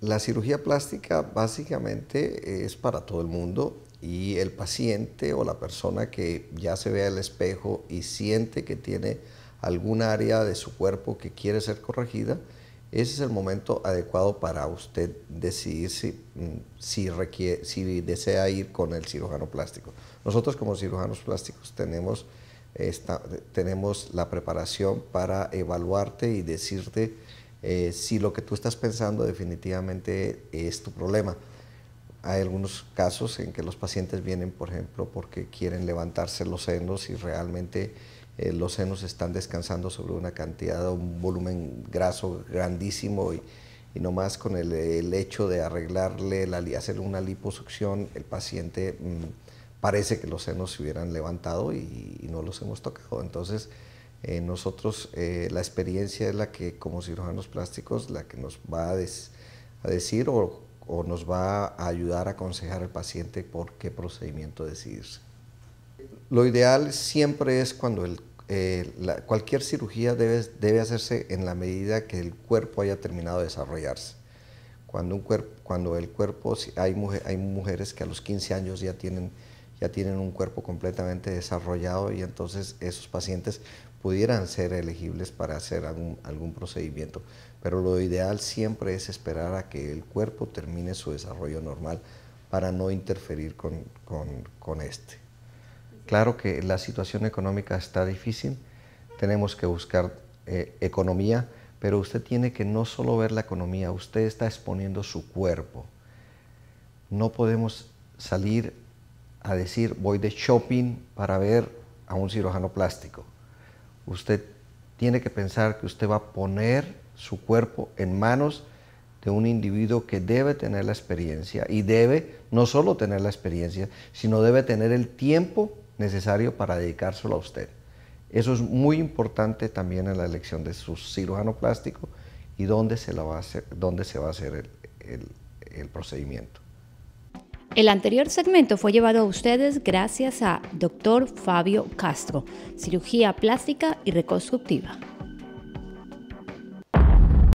La cirugía plástica básicamente eh, es para todo el mundo y el paciente o la persona que ya se ve al espejo y siente que tiene algún área de su cuerpo que quiere ser corregida, ese es el momento adecuado para usted decidir si, mm, si desea ir con el cirujano plástico. Nosotros como cirujanos plásticos tenemos, tenemos la preparación para evaluarte y decirte eh, si lo que tú estás pensando definitivamente es tu problema. Hay algunos casos en que los pacientes vienen, por ejemplo, porque quieren levantarse los senos y realmente eh, los senos están descansando sobre una cantidad, un volumen graso grandísimo y, y nomás con el, hecho de arreglarle, la, hacer una liposucción, el paciente mm, parece que los senos se hubieran levantado y, y no los hemos tocado. Entonces, eh, nosotros, eh, la experiencia es la que como cirujanos plásticos, la que nos va a, decir o, nos va a ayudar a aconsejar al paciente por qué procedimiento decidirse. Lo ideal siempre es cuando el, eh, cualquier cirugía debe, debe hacerse en la medida que el cuerpo haya terminado de desarrollarse. Cuando, un cuando el cuerpo, hay, hay mujeres que a los 15 años ya tienen ya tienen un cuerpo completamente desarrollado y entonces esos pacientes pudieran ser elegibles para hacer algún, algún procedimiento. Pero lo ideal siempre es esperar a que el cuerpo termine su desarrollo normal para no interferir con, este. Claro que la situación económica está difícil, tenemos que buscar eh, economía, pero usted tiene que no solo ver la economía, usted está exponiendo su cuerpo. No podemos salir a decir voy de shopping para ver a un cirujano plástico. Usted tiene que pensar que usted va a poner su cuerpo en manos de un individuo que debe tener la experiencia y debe no solo tener la experiencia, sino debe tener el tiempo necesario para dedicárselo a usted. Eso es muy importante también en la elección de su cirujano plástico y dónde se, va a hacer, el procedimiento. El anterior segmento fue llevado a ustedes gracias a Dr. Fabio Castro, cirugía plástica y reconstructiva.